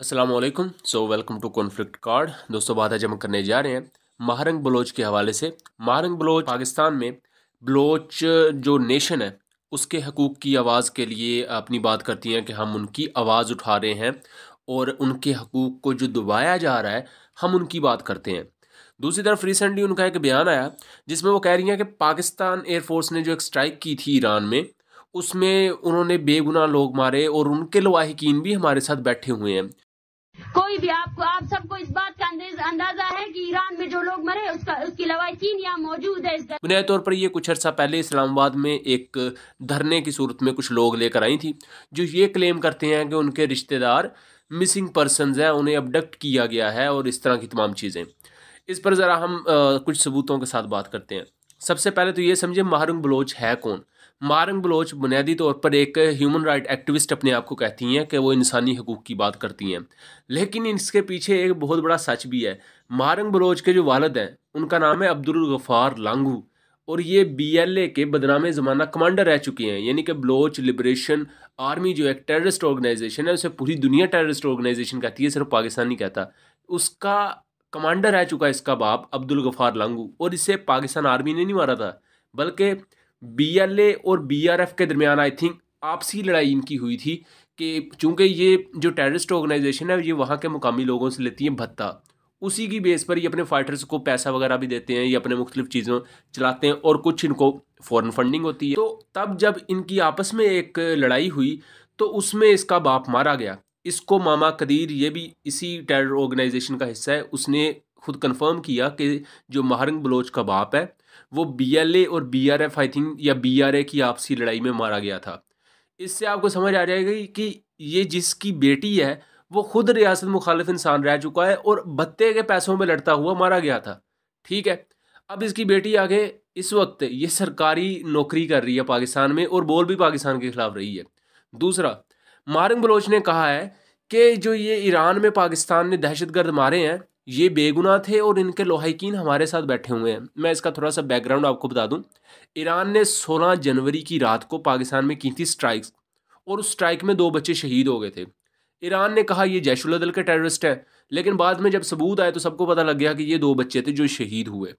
Aslam so welcome to conflict card दोस्तों बात आज हम करने जा रहे हैं महारंग बलोच के हवाले से महारंग बलोच पाकिस्तान में बलोच जो नेशन है उसके हकूक़ की आवाज़ के लिए अपनी बात करती हैं कि हम उनकी आवाज़ उठा रहे हैं और उनके हकूक़ को जो दबाया जा रहा है हम उनकी बात करते हैं दूसरी तरफ रिसेंटली उनका एक बयान आया जिसमें वो कह रही हैं कि पाकिस्तान एयरफोर्स ने जो एक स्ट्राइक की थी ईरान में उसमें उन्होंने बेगुनाह लोग मारे और उनके लवाहकिन भी हमारे साथ बैठे हुए हैं भी आपको आप सबको इस बात का अंदाजा है कि ईरान में जो लोग मरे उसका उसकी लवाई चीन यहाँ मौजूद है बुनियादी तौर पर ये कुछ अर्सा पहले इस्लामाबाद में एक धरने की सूरत में कुछ लोग लेकर आई थी जो ये क्लेम करते हैं कि उनके रिश्तेदार मिसिंग पर्सन हैं उन्हें अबडक्ट किया गया है और इस तरह की तमाम चीज़ें इस पर ज़रा हम आ, कुछ सबूतों के साथ बात करते हैं सबसे पहले तो ये समझे माहरूम बलोच है कौन मारंग बलोच बुनियादी तौर पर एक ह्यूमन राइट एक्टिविस्ट अपने आप को कहती हैं कि वो इंसानी हकूक़ की बात करती हैं लेकिन इसके पीछे एक बहुत बड़ा सच भी है मारंग बलोच के जो वालद हैं उनका नाम है अब्दुलगफ़ार लांगू और ये बीएलए के बदनाम ज़माना कमांडर रह चुके हैं यानी कि बलोच लिबरेशन आर्मी जो एक टेररिस्ट ऑर्गेनाइजेशन है उसे पूरी दुनिया टेररिस्ट ऑर्गेनाइजेशन कहती है सिर्फ पाकिस्तान नहीं कहता उसका कमांडर रह चुका है इसका बाप अब्दुल गफ़ार लांगू और इसे पाकिस्तान आर्मी ने नहीं मारा था बल्कि बी एल ए और बी आर एफ के दरमियान आई थिंक आपसी लड़ाई इनकी हुई थी कि चूँकि ये जो टेररिस्ट ऑर्गेनाइजेशन है ये वहाँ के मुकामी लोगों से लेती हैं भत्ता उसी की बेस पर ये अपने फाइटर्स को पैसा वगैरह भी देते हैं ये अपने मुख्तलिफ चीज़ों चलाते हैं और कुछ इनको फॉरेन फंडिंग होती है तो तब जब इनकी आपस में एक लड़ाई हुई तो उसमें इसका बाप मारा गया इसको मामा कदीर ये भी इसी टेरर ऑर्गेनाइजेशन का हिस्सा है उसने खुद कंफर्म किया कि जो महारंग बलोच का बाप है वो बी एल ए और बी एफ आई थिंक या बी आर ए की आपसी लड़ाई में मारा गया था इससे आपको समझ आ जाएगा कि ये जिसकी बेटी है वो खुद रियासत मुखालिफ इंसान रह चुका है और भत्ते के पैसों में लड़ता हुआ मारा गया था ठीक है अब इसकी बेटी आगे इस वक्त ये सरकारी नौकरी कर रही है पाकिस्तान में और बोल भी पाकिस्तान के खिलाफ रही है दूसरा मारंग बलोच ने कहा है कि जो ये ईरान में पाकिस्तान ने दहशत गर्द मारे हैं ये बेगुना थे और इनके लोहाइकिन हमारे साथ बैठे हुए हैं मैं इसका थोड़ा सा बैकग्राउंड आपको बता दूं ईरान ने 16 जनवरी की रात को पाकिस्तान में की थी स्ट्राइक्स और उस स्ट्राइक में दो बच्चे शहीद हो गए थे ईरान ने कहा ये दल के टेररिस्ट हैं लेकिन बाद में जब सबूत आए तो सबको पता लग गया कि ये दो बच्चे थे जो शहीद हुए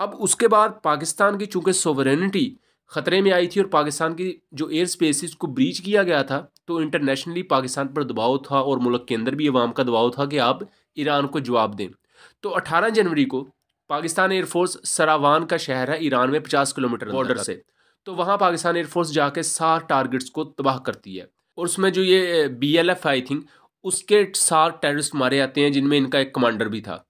अब उसके बाद पाकिस्तान की चूँकि सोवरेनिटी ख़तरे में आई थी और पाकिस्तान की जो एयर स्पेस को ब्रीच किया गया था तो इंटरनेशनली पाकिस्तान पर दबाव था और मुल्क के अंदर भी अवाम का दबाव था कि आप ईरान को जवाब दें तो 18 जनवरी को पाकिस्तान एयरफोर्स सरावान का शहर है ईरान में 50 किलोमीटर बॉर्डर से तो वहाँ पाकिस्तान एयरफोर्स जाके सात टारगेट्स को तबाह करती है और उसमें जो ये B L F I think उसके सात टेररिस्ट मारे जाते हैं जिनमें इनका एक कमांडर भी था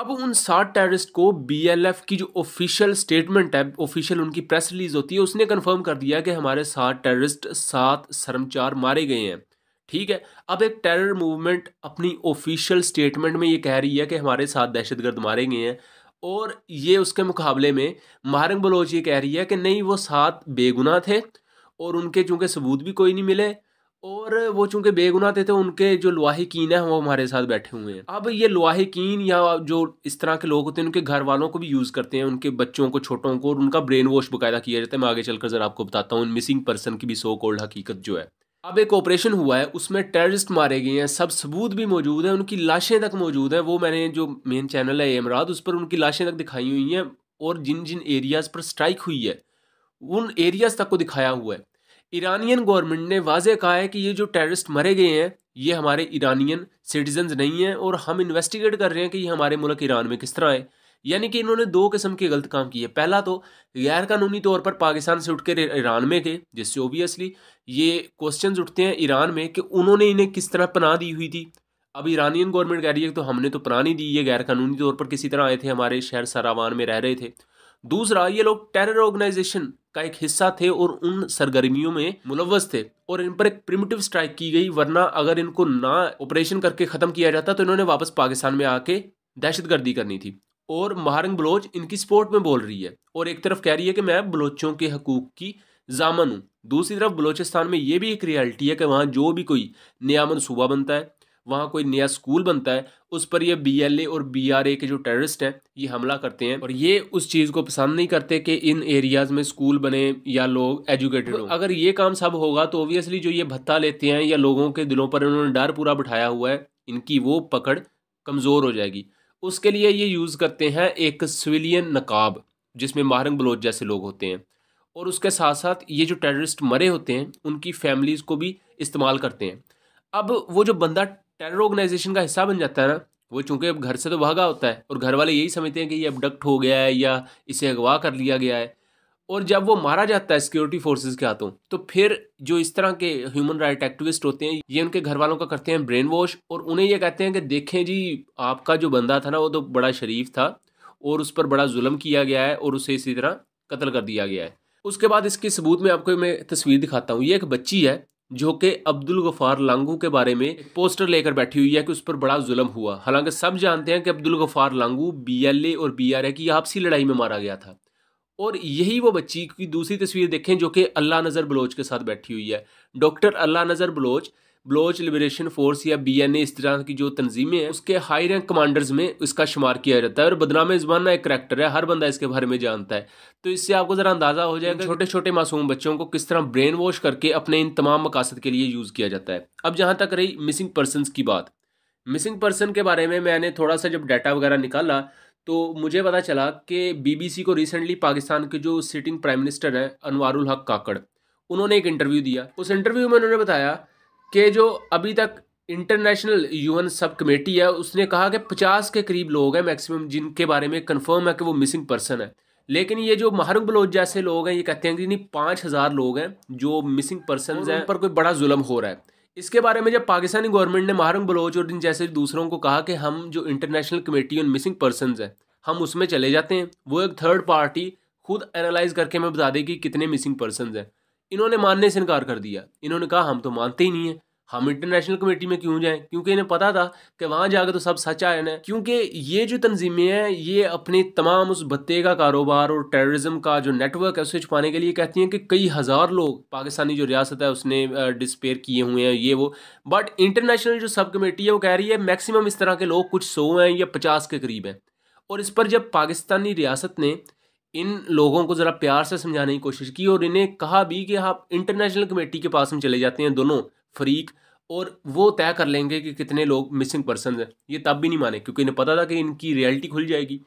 अब उन सात टेररिस्ट को बीएलएफ की जो ऑफिशियल स्टेटमेंट है ऑफिशियल उनकी प्रेस रिलीज होती है उसने कंफर्म कर दिया कि हमारे सात टेररिस्ट सात शर्मचार मारे गए हैं ठीक है अब एक टेरर मूवमेंट अपनी ऑफिशियल स्टेटमेंट में ये कह रही है कि हमारे साथ दहशतगर्द मारे गए हैं और ये उसके मुकाबले में महारंग बलोच ये कह रही है कि नहीं वो सात बेगुनाह थे और उनके चूँकि सबूत भी कोई नहीं मिले और वो चूँकि बेगुनाह थे तो उनके जो लवाहिकीन है वो हमारे साथ बैठे हुए हैं अब ये लवाहिकीन या जो इस तरह के लोग होते हैं उनके घर वालों को भी यूज़ करते हैं उनके बच्चों को छोटों को और उनका ब्रेन वॉश बकायदा किया जाता है मैं आगे चलकर ज़रा आपको बताता हूँ मिसिंग पर्सन की भी सो कोल्ड हकीकत जो है अब एक ऑपरेशन हुआ है उसमें टेररिस्ट मारे गए हैं सब सबूत भी मौजूद हैं उनकी लाशें तक मौजूद हैं वो मैंने जो मेन चैनल है एमराद उस पर उनकी लाशें तक दिखाई हुई हैं और जिन जिन एरियाज़ पर स्ट्राइक हुई है उन एरियाज़ तक को दिखाया हुआ है ईरानियन गवर्नमेंट ने वाजे कहा है कि ये जो टेररिस्ट मरे गए हैं ये हमारे ईरानियन सिटीजन नहीं हैं और हम इन्वेस्टिगेट कर रहे हैं कि ये हमारे मुल्क ईरान में किस तरह है यानी कि इन्होंने दो किस्म के गलत काम किए पहला तो गैर कानूनी तौर पर पाकिस्तान से उठ ईरान में गए जिससे ओबियसली ये क्वेश्चन उठते हैं ईरान में कि उन्होंने इन्हें किस तरह पना दी हुई थी अब ईरानियन गवर्नमेंट कह रही है तो हमने तो पना नहीं दी ये गैर कानूनी तौर पर किसी तरह आए थे हमारे शहर सरावान में रह रहे थे दूसरा ये लोग टेरर ऑर्गेनाइजेशन का एक हिस्सा थे और उन सरगर्मियों में मुलवस थे और इन पर एक प्रिमिटिव स्ट्राइक की गई वरना अगर इनको ना ऑपरेशन करके ख़त्म किया जाता तो इन्होंने वापस पाकिस्तान में आके दहशतगर्दी करनी थी और महारंग बलोच इनकी सपोर्ट में बोल रही है और एक तरफ कह रही है कि मैं बलोचों के हकूक़ की जामन हूँ दूसरी तरफ बलोचिस्तान में ये भी एक रियलिटी है कि वहाँ जो भी कोई नया मनसूबा बनता है वहाँ कोई नया स्कूल बनता है उस पर ये बी एल ए और बी आर ए के जो टेररिस्ट हैं ये हमला करते हैं और ये उस चीज़ को पसंद नहीं करते कि इन एरियाज़ में स्कूल बने या लोग एजुकेटेड हों अगर ये काम सब होगा तो ओबियसली जो ये भत्ता लेते हैं या लोगों के दिलों पर इन्होंने डर पूरा बिठाया हुआ है इनकी वो पकड़ कमज़ोर हो जाएगी उसके लिए ये यूज़ करते हैं एक सिविलियन नकाब जिसमें माहरंग बलोच जैसे लोग होते हैं और उसके साथ साथ ये जो टेररिस्ट मरे होते हैं उनकी फैमिलीज़ को भी इस्तेमाल करते हैं अब वो जो बंदा टेरर ऑर्गेनाइजेशन का हिस्सा बन जाता है ना वो चूँकि अब घर से तो भागा होता है और घर वाले यही समझते हैं कि ये अबडक्ट हो गया है या इसे अगवा कर लिया गया है और जब वो मारा जाता है सिक्योरिटी फोर्सेज के हाथों तो फिर जो इस तरह के ह्यूमन राइट एक्टिविस्ट होते हैं ये उनके घर वालों का करते हैं ब्रेन वॉश और उन्हें ये कहते हैं कि देखें जी आपका जो बंदा था ना वो तो बड़ा शरीफ था और उस पर बड़ा जुल्म किया गया है और उसे इसी तरह कत्ल कर दिया गया है उसके बाद इसके सबूत में आपको मैं तस्वीर दिखाता हूँ ये एक बच्ची है जो कि अब्दुल गफ़ार लांगू के बारे में पोस्टर लेकर बैठी हुई है कि उस पर बड़ा जुल्म हुआ हालांकि सब जानते हैं कि अब्दुल गफ़ार लांगू बी और बी की आपसी लड़ाई में मारा गया था और यही वो बच्ची की दूसरी तस्वीर देखें जो कि अल्लाह नज़र बलोच के साथ बैठी हुई है doctor Allah Nazar Baloch Baloch liberation force या बी एन ए इस तरह की जो तंजीमें हैं उसके हाई रैंक कमांडर्स में इसका शुमार किया जाता है और बदनाम जबान एक करेक्टर है हर बंदा इसके बारे में जानता है तो इससे आपको ज़रा अंदाज़ा हो जाएगा छोटे छोटे मासूम बच्चों को किस तरह ब्रेन वॉश करके अपने इन तमाम मकासद के लिए यूज़ किया जाता है अब जहाँ तक रही मिसिंग पर्सन की बात मिसिंग पर्सन के बारे में मैंने थोड़ा सा जब डाटा वगैरह निकाला तो मुझे पता चला कि बीबीसी को रिसेंटली पाकिस्तान के जो सिटिंग प्राइम मिनिस्टर हैं अनवारुल हक काकड़ उन्होंने एक इंटरव्यू दिया उस इंटरव्यू में उन्होंने बताया कि जो अभी तक इंटरनेशनल यूएन सब कमेटी है उसने कहा कि पचास के करीब लोग हैं मैक्सिमम जिनके बारे में कन्फर्म है कि वो मिसिंग पर्सन है लेकिन ये जो महरूम बलोच जैसे लोग हैं ये कहते हैं कि नहीं पाँच हज़ार लोग हैं जो मिसिंग पर्सन हैं पर कोई बड़ा जुल्म हो रहा है इसके बारे में जब पाकिस्तानी गवर्नमेंट ने मारूंग बलोच और इन जैसे दूसरों को कहा कि हम जो international committee on missing person है हम उसमें चले जाते हैं वो एक थर्ड पार्टी खुद एनालाइज करके हमें बता देगी कि कितने मिसिंग पर्सन हैं इन्होंने मानने से इनकार कर दिया इन्होंने कहा हम तो मानते ही नहीं हैं हम इंटरनेशनल कमेटी में क्यों जाएं क्योंकि इन्हें पता था कि वहाँ जाकर तो सब सच आए ना क्योंकि ये जो तंजीमें हैं ये अपने तमाम उस बत्ते का कारोबार और टेररिज्म का जो नेटवर्क है उसे छुपाने के लिए कहती हैं कि कई हज़ार लोग पाकिस्तानी जो रियासत है उसने डिस्पेयर किए हुए हैं ये वो बट इंटरनेशनल जो सब कमेटी है वो कह रही है मैक्सिमम इस तरह के लोग कुछ सौ हैं या पचास के करीब हैं और इस पर जब पाकिस्तानी रियासत ने इन लोगों को ज़रा प्यार से समझाने की कोशिश की और इन्हें कहा भी कि आप इंटरनेशनल कमेटी के पास में चले जाते हैं दोनों फरीक और वो तय कर लेंगे कि कितने लोग मिसिंग पर्सन हैं ये तब भी नहीं माने क्योंकि इन्हें पता था कि इनकी रियलिटी खुल जाएगी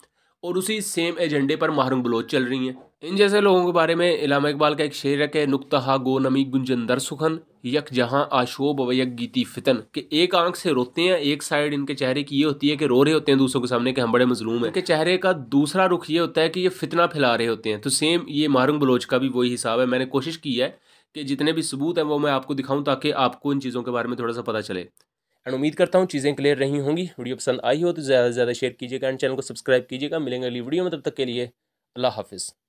और उसी सेम एजेंडे पर माहरूम बलोच चल रही हैं इन जैसे लोगों के बारे में इलामा इकबाल का एक शेर है कि नुकतहा गो नमी गुंजंदर सुखन यक जहाँ आशोब व यक गीती फितन कि एक आंख से रोते हैं एक साइड इनके चेहरे की ये होती है कि रो रहे होते हैं दूसरों के सामने कि हम बड़े मजलूम हैं इनके चेहरे का दूसरा रुख ये होता है कि ये फितना फैला रहे होते हैं तो सेम ये माहरूम बलोच का भी वही हिसाब है मैंने कोशिश की है के जितने भी सबूत हैं वो मैं आपको दिखाऊं ताकि आपको इन चीज़ों के बारे में थोड़ा सा पता चले एंड उम्मीद करता हूँ चीज़ें क्लियर रही होंगी वीडियो पसंद आई हो तो ज़्यादा से ज़्यादा शेयर कीजिएगा एंड चैनल को सब्सक्राइब कीजिएगा मिलेंगे अगली वीडियो में तब तक के लिए अल्लाह हाफिज़